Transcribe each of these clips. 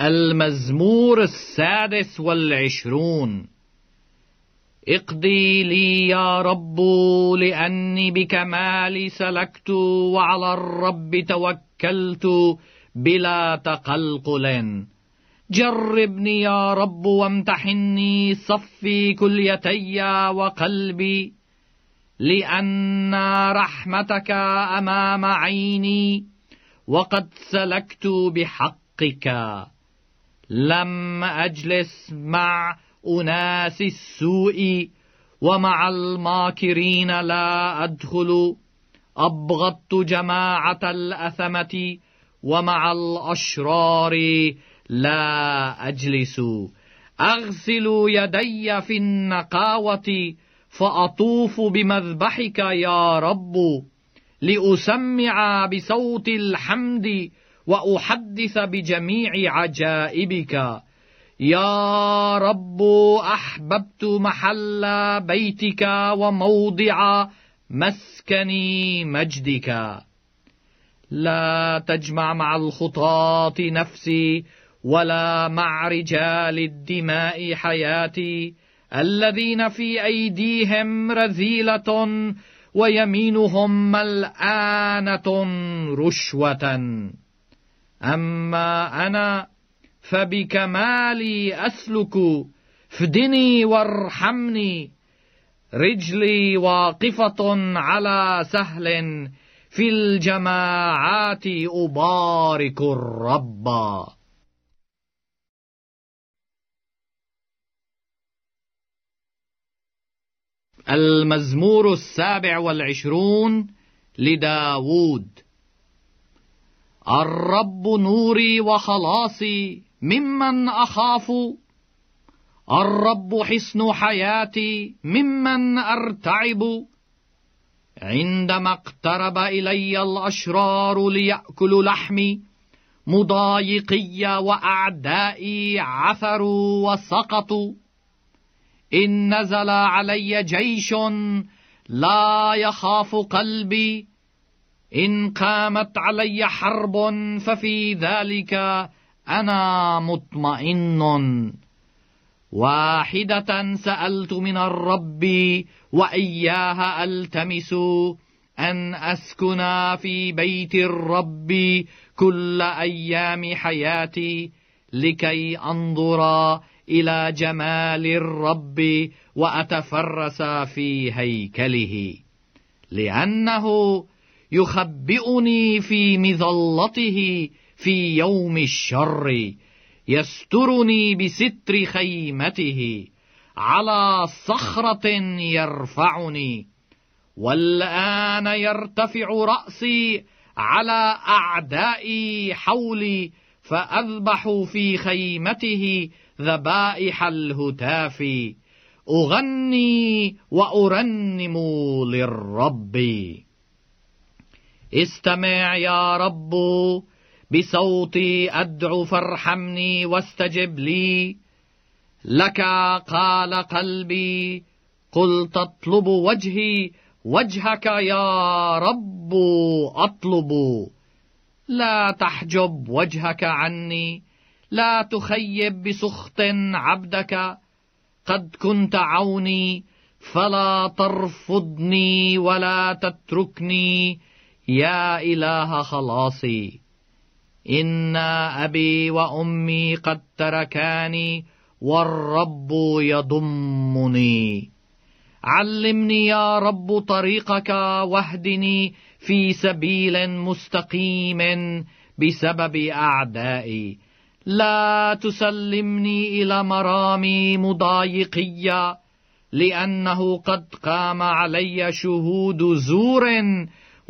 المزمور السادس والعشرون اقضي لي يا رب لأني بكمالي سلكت وعلى الرب توكلت بلا تقلقل جربني يا رب وامتحني صفي كليتي وقلبي لأن رحمتك أمام عيني وقد سلكت بحقك لم أجلس مع أناس السوء ومع الماكرين لا أدخل أبغضت جماعة الأثمة ومع الأشرار لا أجلس أغسل يدي في النقاوة فأطوف بمذبحك يا رب لأسمع بصوت الحمد وأحدث بجميع عجائبك يا رب أحببت محل بيتك وموضع مسكن مجدك لا تجمع مع الخطاة نفسي ولا مع رجال الدماء حياتي الذين في أيديهم رذيلة ويمينهم ملآنة رشوةً أما أنا فبكمالي أسلك فدني وارحمني رجلي واقفة على سهل في الجماعات أبارك الرب المزمور السابع والعشرون لداوود الرب نوري وخلاصي ممن أخاف الرب حصن حياتي ممن أرتعب عندما اقترب إلي الأشرار ليأكلوا لحمي مضايقي وأعدائي عثروا وسقطوا إن نزل علي جيش لا يخاف قلبي إن قامت علي حرب ففي ذلك أنا مطمئن واحدة سألت من الرب وإياها ألتمس أن أسكن في بيت الرب كل أيام حياتي لكي أنظر إلى جمال الرب وأتفرس في هيكله لأنه يخبئني في مظلته في يوم الشر يسترني بستر خيمته على صخرة يرفعني والآن يرتفع رأسي على أعدائي حولي فأذبح في خيمته ذبائح الهتاف أغني وأرنم للرب استمع يا رب بصوتي أدعو فارحمني واستجب لي لك قال قلبي قل تطلب وجهي وجهك يا رب أطلب لا تحجب وجهك عني لا تخيب بسخط عبدك قد كنت عوني فلا ترفضني ولا تتركني يا إله خلاصي إن أبي وأمي قد تركاني والرب يضمني علمني يا رب طريقك واهدني في سبيل مستقيم بسبب أعدائي لا تسلمني إلى مرامي مضايقية لأنه قد قام علي شهود زور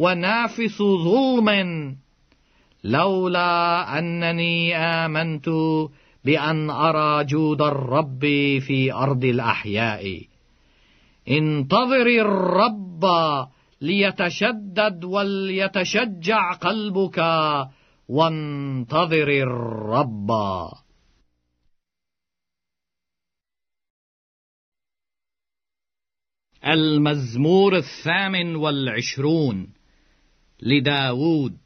ونافس ظلم لولا أنني آمنت بأن أرى جود الرب في أرض الأحياء انتظر الرب ليتشدد وليتشجع قلبك وانتظر الرب المزمور الثامن والعشرون لداود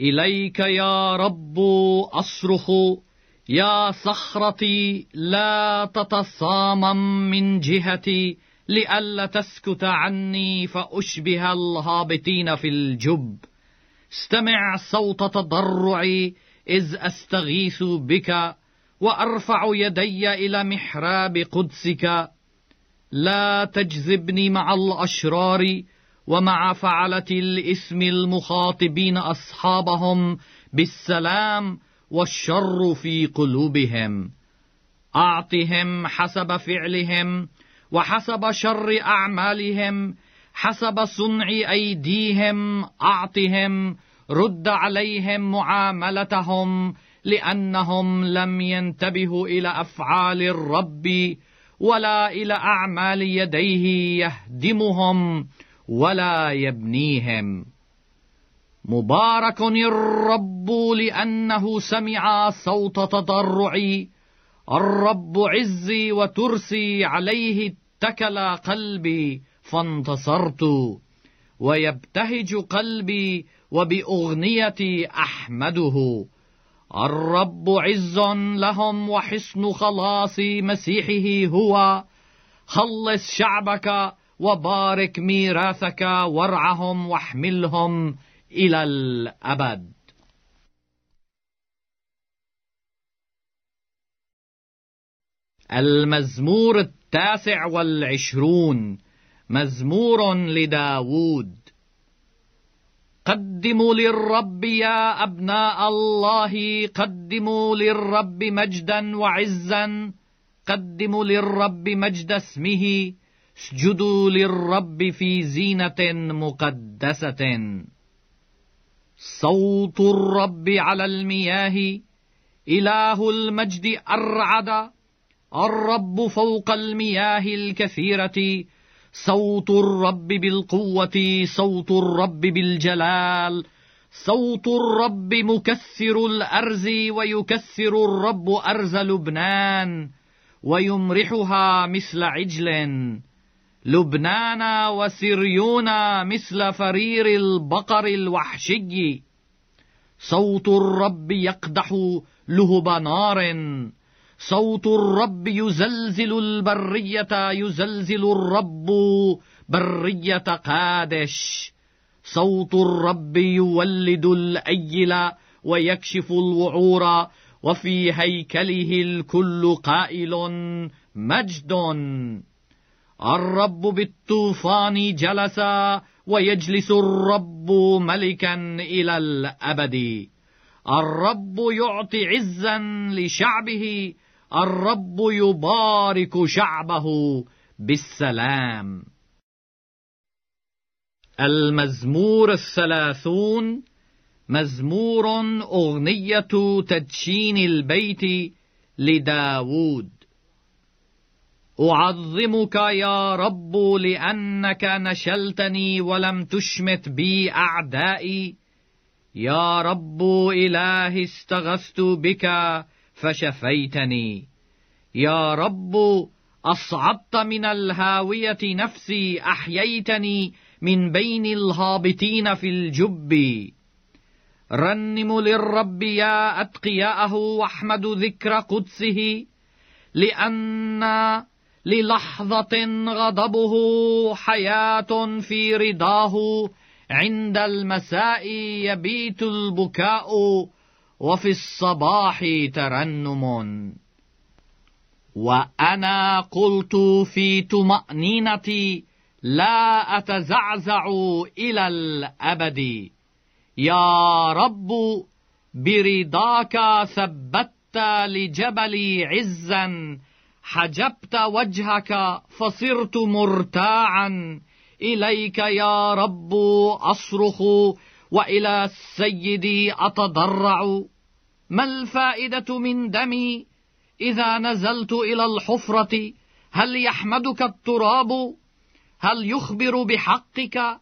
إليك يا رب أصرخ يا صخرتي لا تتصامم من جهتي لئلا تسكت عني فأشبه الهابطين في الجب استمع صوت تضرعي إذ أستغيث بك وأرفع يدي إلى محراب قدسك لا تجذبني مع الأشرار ومع فعلة الإثم المخاطبين أصحابهم بالسلام والشر في قلوبهم أعطهم حسب فعلهم وحسب شر أعمالهم حسب صنع أيديهم أعطهم رد عليهم معاملتهم لأنهم لم ينتبهوا إلى أفعال الرب ولا إلى أعمال يديه يهدمهم ولا يبنيهم مبارك الرب لأنه سمع صوت تضرعي الرب عزي وترسي عليه اتكل قلبي فانتصرت ويبتهج قلبي وبأغنيتي أحمده الرب عز لهم وحسن خلاص مسيحه هو خلص شعبك وبارك ميراثك وارعهم واحملهم الى الابد المزمور التاسع والعشرون مزمور لداوود قدموا للرب يا أبناء الله قدموا للرب مجدا وعزا قدموا للرب مجد اسمه اسجدوا للرب في زينة مقدسة صوت الرب على المياه إله المجد أرعد الرب فوق المياه الكثيرة صوت الرب بالقوة صوت الرب بالجلال صوت الرب مكثر الأرز ويكثر الرب أرز لبنان ويمرحها مثل عجل لبنان وسريون مثل فرير البقر الوحشي صوت الرب يقدح لهب نار صوت الرب يزلزل البرية يزلزل الرب برية قادش صوت الرب يولد الأيل ويكشف الوعور وفي هيكله الكل قائل مجد الرب بالطوفان جلس ويجلس الرب ملكا إلى الأبد الرب يعطي عزا لشعبه الرب يبارك شعبه بالسلام المزمور الثلاثون مزمور أغنية تدشين البيت لداوود أعظمك يا رب لأنك نشلتني ولم تشمت بي أعدائي يا رب إلهي استغثت بك فشفيتني يا رب أصعدت من الهاوية نفسي أحييتني من بين الهابطين في الجب رنم للرب يا أتقياءه واحمد ذكر قدسه لأن للحظة غضبه حياة في رضاه عند المساء يبيت البكاء وفي الصباح ترنم وأنا قلت في طمأنينتي لا أتزعزع إلى الأبد يا رب برضاك ثبت لجبلي عزا حجبت وجهك فصرت مرتاعا اليك يا رب اصرخ والى السيد اتضرع ما الفائده من دمي اذا نزلت الى الحفره هل يحمدك التراب هل يخبر بحقك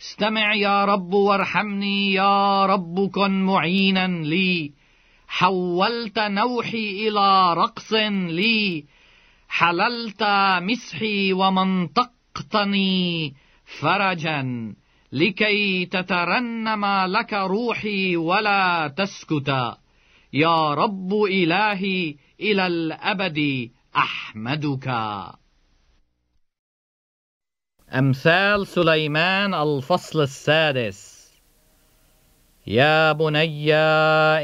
استمع يا رب وارحمني يا رب كن معينا لي حولت نوحي الى رقص لي حللت مسحي ومنطقتني فرجا لكي تترنم لك روحي ولا تسكت يا رب إلهي إلى الأبد أحمدك أمثال سليمان الفصل السادس يا بني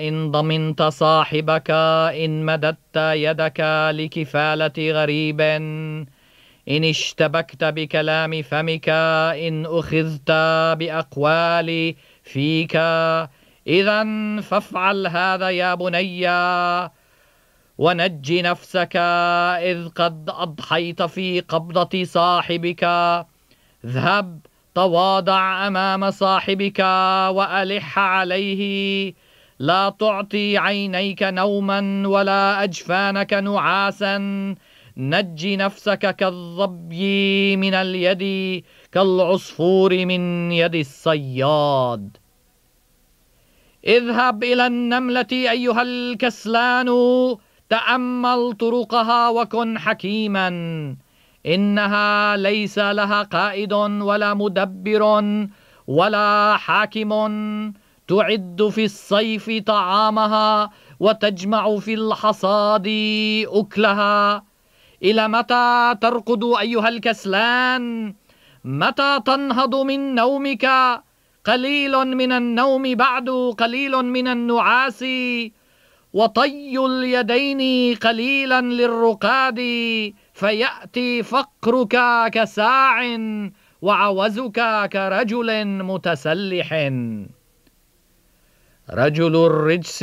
إن ضمنت صاحبك إن مددت يدك لكفالة غريب إن اشتبكت بكلام فمك إن أخذت بأقوال فيك إذا فافعل هذا يا بني ونج نفسك إذ قد أضحيت في قبضة صاحبك اذهب تواضع أمام صاحبك وألح عليه لا تعطي عينيك نوما ولا أجفانك نعاسا نج نفسك كالظبي من اليد كالعصفور من يد الصياد اذهب إلى النملة أيها الكسلان تأمل طرقها وكن حكيماً إنها ليس لها قائد ولا مدبر ولا حاكم تعد في الصيف طعامها وتجمع في الحصاد أكلها إلى متى ترقد أيها الكسلان متى تنهض من نومك قليل من النوم بعد قليل من النعاس وطي اليدين قليلا للرقاد فيأتي فقرك كساع وعوزك كرجل متسلح رجل الرجس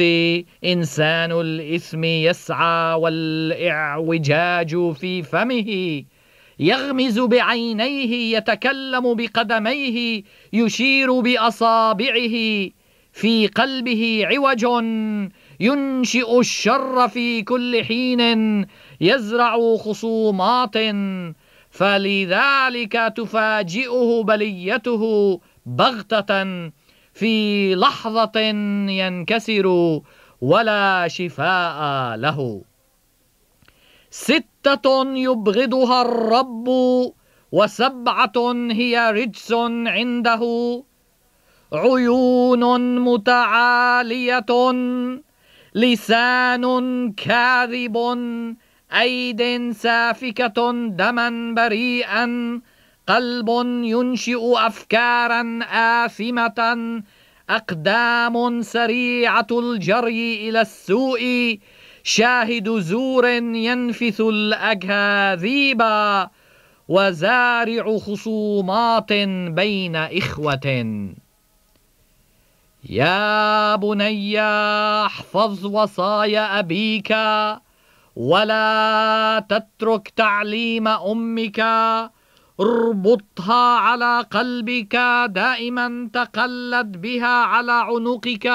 إنسان الإثم يسعى والإعوجاج في فمه يغمز بعينيه يتكلم بقدميه يشير بأصابعه في قلبه عوج ينشئ الشر في كل حين يزرع خصومات فلذلك تفاجئه بليته بغتة في لحظة ينكسر ولا شفاء له ستة يبغضها الرب وسبعة هي رجس عنده عيون متعالية لسان كاذب أيد سافكة دما بريئا قلب ينشئ أفكارا آثمة أقدام سريعة الجري إلى السوء شاهد زور ينفث الاكاذيب وزارع خصومات بين إخوة يا بني احفظ وصايا أبيك ولا تترك تعليم أمك اربطها على قلبك دائما تقلد بها على عنقك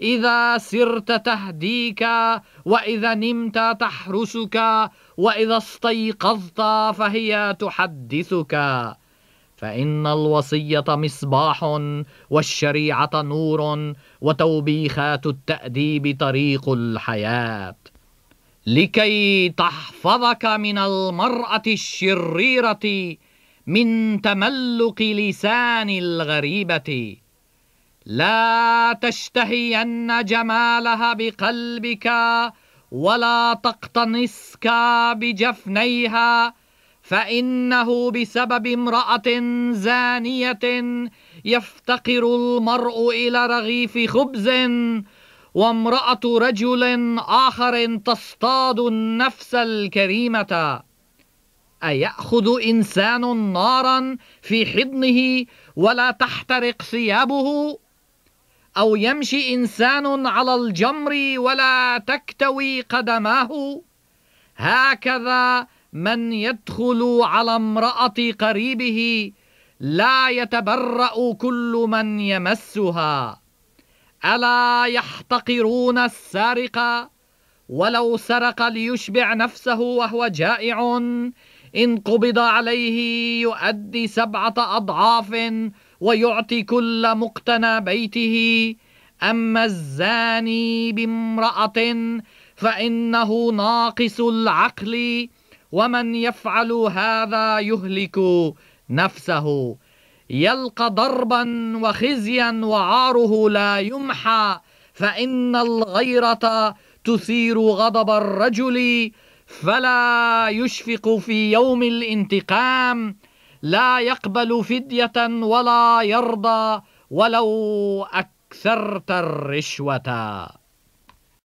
إذا سرت تهديك وإذا نمت تحرسك وإذا استيقظت فهي تحدثك فان الوصيه مصباح والشريعه نور وتوبيخات التاديب طريق الحياه لكي تحفظك من المراه الشريره من تملق لسان الغريبه لا تشتهين جمالها بقلبك ولا تقتنصك بجفنيها فإنه بسبب امرأة زانية يفتقر المرء إلى رغيف خبز وامرأة رجل آخر تصطاد النفس الكريمة أيأخذ إنسان نارا في حضنه ولا تحترق ثيابه؟ أو يمشي إنسان على الجمر ولا تكتوي قدماه؟ هكذا من يدخل على امرأة قريبه لا يتبرأ كل من يمسها ألا يحتقرون السارق ولو سرق ليشبع نفسه وهو جائع إن قبض عليه يؤدي سبعة أضعاف ويعطي كل مقتنى بيته أما الزاني بامرأة فإنه ناقص العقل ومن يفعل هذا يهلك نفسه يلقى ضربا وخزيا وعاره لا يمحى فإن الغيرة تثير غضب الرجل فلا يشفق في يوم الانتقام لا يقبل فدية ولا يرضى ولو أكثرت الرشوة